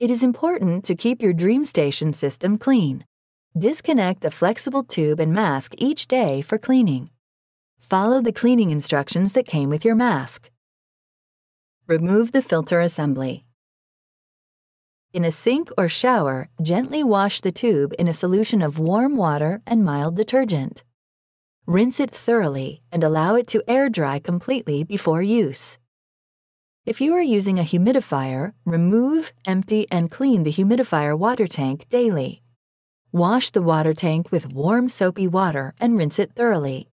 It is important to keep your DreamStation system clean. Disconnect the flexible tube and mask each day for cleaning. Follow the cleaning instructions that came with your mask. Remove the filter assembly. In a sink or shower, gently wash the tube in a solution of warm water and mild detergent. Rinse it thoroughly and allow it to air dry completely before use. If you are using a humidifier, remove, empty, and clean the humidifier water tank daily. Wash the water tank with warm soapy water and rinse it thoroughly.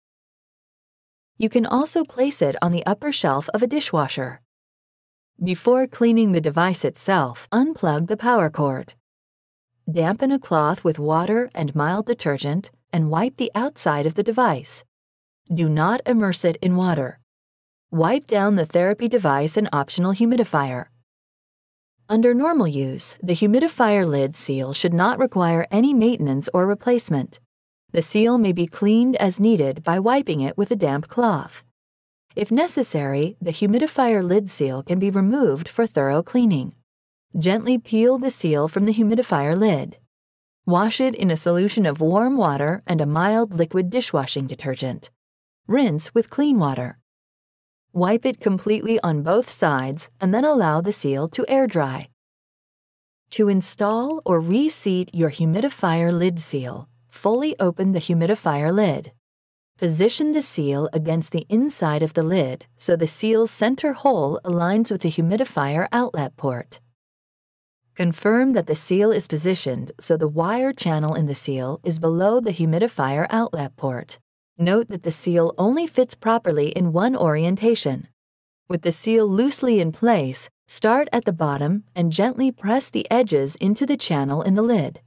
You can also place it on the upper shelf of a dishwasher. Before cleaning the device itself, unplug the power cord. Dampen a cloth with water and mild detergent and wipe the outside of the device. Do not immerse it in water wipe down the therapy device and optional humidifier. Under normal use, the humidifier lid seal should not require any maintenance or replacement. The seal may be cleaned as needed by wiping it with a damp cloth. If necessary, the humidifier lid seal can be removed for thorough cleaning. Gently peel the seal from the humidifier lid. Wash it in a solution of warm water and a mild liquid dishwashing detergent. Rinse with clean water. Wipe it completely on both sides and then allow the seal to air dry. To install or reseat your humidifier lid seal, fully open the humidifier lid. Position the seal against the inside of the lid so the seal's center hole aligns with the humidifier outlet port. Confirm that the seal is positioned so the wire channel in the seal is below the humidifier outlet port. Note that the seal only fits properly in one orientation. With the seal loosely in place, start at the bottom and gently press the edges into the channel in the lid.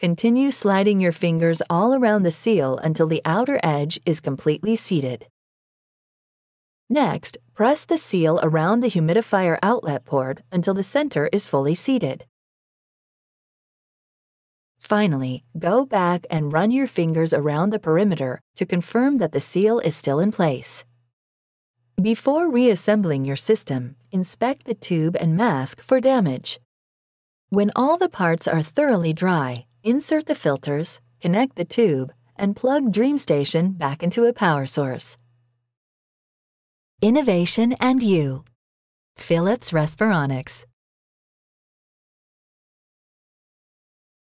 Continue sliding your fingers all around the seal until the outer edge is completely seated. Next, press the seal around the humidifier outlet port until the center is fully seated. Finally, go back and run your fingers around the perimeter to confirm that the seal is still in place. Before reassembling your system, inspect the tube and mask for damage. When all the parts are thoroughly dry, insert the filters, connect the tube, and plug DreamStation back into a power source. Innovation and you. Philips Respironics.